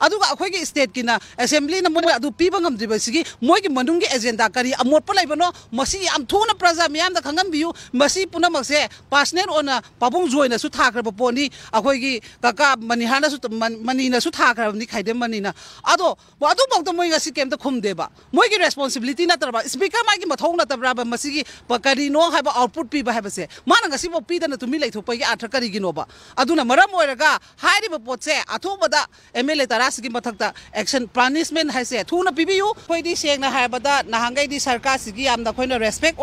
अखोगी state की assembly मोदी पीब गमद्रीबी मोदी मनुंग एजेंडा करी अमोट लेबनो थून प्रजा मैम खंगनबू पुनम से पार्सनल पाबुंग जोनसु थाग्रब पोनी अखोगी कका मनीहानसु मनीनसु थाग्रबनी खाइदे मनीना अदो अदु बक्त मोय गसि केम त खुमदेबा मोय की रेस्पोंसिबिलिटी नतरबा स्पीकर मागी मथौ नतरबा मसी की आउटपुट पीबा हाबसे पीदन तुमि लैथोपय की आथर करिगिनोबा अदुना मरम ओयरगा हाइरिब पोचे की मथक एक्शन पानीसमेंट है थून पीबी कोई सेंगे नहांगी सरकार की रेस्पेक्ट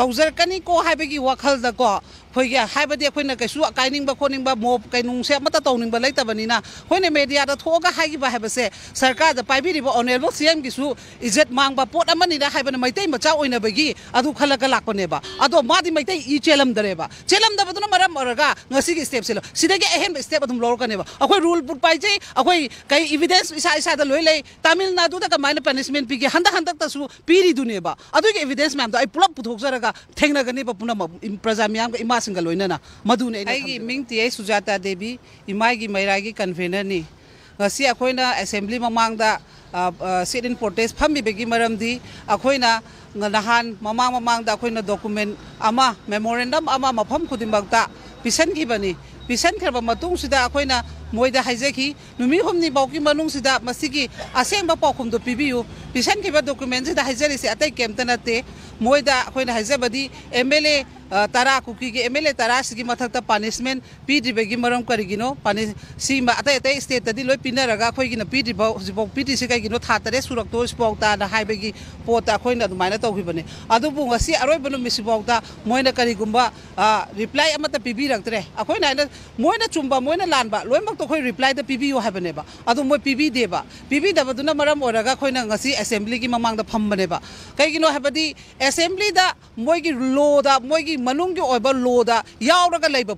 तौजरकनीको हाबी वखलदको अखोगे हाबदी अखोन कैसु काइनिंग खोनिंग मोब कैनुंगसे मत तौनिंग लेतबनिना अखोन मीडिया थोगा हागिबा हाबसे सरकार पाइबिरिब ऑनरेबल सीएम गिसु इज्जत मांगबा पोट अमनिदा हाबन मैतै मचा ओइनबगी अदु खलक लाकोनेबा अदो मादि मैतै इ चेलमदरेबा चेलमदबदुन मरम Arga ngasi step selo sidage ehem step adum lor kaneba akhoi rule put pai jai akhoi kai evidence isa isa da loi lei tamil nadu da ka minor punishment pigi handa handa ta su piri duneba adu evidence mam da ai pulap puthok jaraga ꯂꯥꯛꯂꯒ ꯊꯦꯡꯅꯒꯅꯦꯕ ꯄꯨꯝꯅꯃꯛ ꯄ꯭ꯔꯖꯥ ꯃꯌꯥꯝꯒ ꯏꯃꯥꯁꯤꯡꯒ ꯂꯣꯏꯅꯅ ꯃꯗꯨꯅꯦ ꯑꯩꯒꯤ ꯃꯤꯡꯗꯤ ꯑꯩ ꯁꯨꯖꯥꯇꯥ ꯗꯦꯕꯤ ꯏꯃꯥꯒꯤ ꯃꯩꯔꯥꯒꯤ ꯀꯟꯚꯦꯅꯔꯅꯤ ꯉꯁꯤ ꯑꯩꯈꯣꯏꯅ ꯑꯦꯁꯦꯝꯕ꯭ꯂꯤ ꯃꯃꯥꯡꯗ ꯁꯤꯠ ꯏꯟ ꯄ꯭ꯔꯣꯇꯦꯁ ꯐꯝꯃꯤꯕꯒꯤ ꯃꯔꯝꯗꯤ अखोना नहान ममांग ममांग अखोना डॉक्यूमेंट मेमोरेंडम मफम खुद पीसनबनी पीसनख्रब मतदा अखोना मोदी हाइजखी नुमी हुमनी बाउकी मनुंग सिदा मसीगी असेंबा पाखुम दो पीबीयु पिशन के बा एम एल ए तरह अतै केमत नते मोदा खोइन हाइजबदी एमएलए तरा कुकी के एमएलए तरा सिगी मथक त पनिशमेंट पीद्रिबगी मरम करिगिनो पानि सिमा अतै अतै स्टेट तदि लोय पिनरगा खोइगिन पीद्रिब हुजिबो पीद्रि सिगा गिनो थातरे सुरक्तो स्पोक्ता ना हाइबगी पोता खोइन अदुमाइना तौखिबने अदुबु ngasi aroibanu misibokta moina karigumba reply amata अखोई रिप्लाई तो पीबी होने मैं पीबीदे पीबीदी असेंबली की ममद फमने कहीं असेंबली मोद लोद मोदी की लोद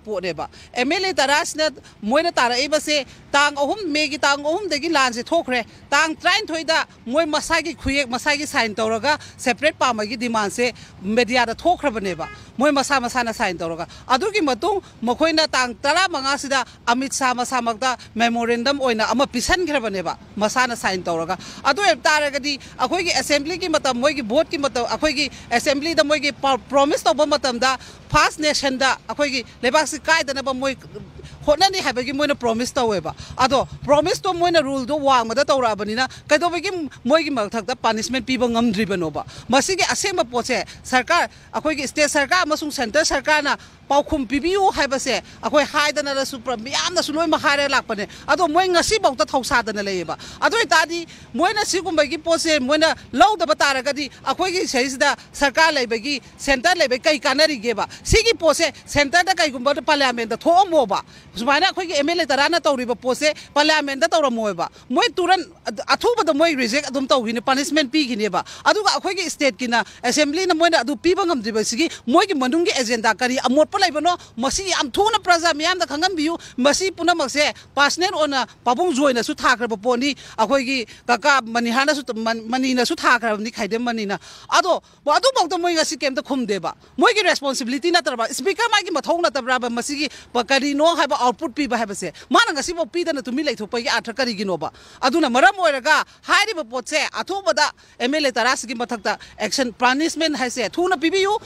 पोने एम एल ए तरासी मोन तारे तंग अहम मे की तंग अहम लान से थोड़े तंग त्राइनथोद मोह मसा की खुएक मसा की सैन तौर सेपरेट पागी डिमांड से मेडियाद थोड़बनेब ꯃꯣꯏ ꯃꯁꯥ ꯃꯁꯥꯅ ꯁꯥꯏꯟ ꯇꯧꯔꯒ ꯑꯗꯨꯒꯤ ꯃꯇꯨꯡ ꯃꯈꯣꯏꯅ ꯇꯥꯡ ꯇꯔꯥ ꯃꯉꯥꯁꯤꯗ ꯑꯃꯤꯠ ꯁꯥ ꯃꯁꯥꯃꯛꯇ ꯃꯦꯃꯣꯔꯦꯟꯗꯝ ꯑꯣꯏꯅ ꯑꯃ ꯄꯤꯁꯟꯈ꯭ꯔꯕꯅꯦꯕ ꯃꯁꯥꯅ ꯁꯥꯏꯟ ꯇꯧꯔꯒ ꯑꯗꯨ ꯑꯣꯏꯕ ꯇꯥꯔꯒꯗꯤ ꯑꯩꯈꯣꯏꯒꯤ ꯑꯦꯁꯦꯝꯕ꯭ꯂꯤꯒꯤ ꯃꯇꯝ ꯃꯣꯏꯒꯤ ꯚꯣꯠꯀꯤ ꯃꯇꯝ ꯑꯩꯈꯣꯏꯒꯤ ꯑꯦꯁꯦꯝꯕ꯭ꯂꯤꯗ ꯃꯣꯏꯒꯤ ꯄ꯭ꯔꯣꯃꯤꯁ ꯇꯧꯕ ꯃꯇꯝꯗ ꯐꯥꯔꯁ ꯅꯦꯁꯟꯗ ꯑꯩꯈꯣꯏꯒꯤ ꯂꯩꯕꯥꯛꯁꯤ ꯀꯥꯏꯗꯅꯕ ꯃꯣꯏ होटने है मोने प्रोमिस तौब अद प्रोमिस तो मोने रूल तो दो वांगद तौरबनीना कदोबी मोई मलथक पानीसमेंट पीब गमद्रीबनोब असेंब पोसे सरकार अखोई स्टेट सरकार सेंटर सरकार पाखुम पीबू है अखोई हादनसू लोम हारे लापने अद मोईबौत थौसादन लेब अदी मोन सिगुबी पोचे मोन लौदब तारगदी अखोई सरकार लेब की सेंटर लेब कई कानगेब सिगी पोसे सेंटर कईगुब पार्लियामेंट थोमोब सूमायन अखोई एम एल ए तरह तौरीब पोसे पार्लियामेंट तौरमोब मोय तुरन अथुबद मोय रिजेक्ट अदुम तौगिने पनिशमेंट पीगिनेब अखोई स्टेट की असेंबली मोन मोयन अदु पीब गमदिबसिगी मोय की मनुंगे एजेंडा करी लेबनो मसी प्रजा मैम द खंगन बियु मसी पुनमकसे पासनेल ओन पाबुंग पोनी अखोई कक काका मनी सु मनीना सु थाखरबनि खाइदे मनीना अदो अदु बगद मोय गसि केम की रेस्पोंसिबिलिटी नतरबा स्पीकर मागी मथौ नतबरा मसी की आउटपुट पीब है मानव पीदन तुम्हें लेथ याथ्र कहींगीनोब पोचे अथोबद एम एल ए तरह की मथक एक्शन प्लानिशमेंट है पीबू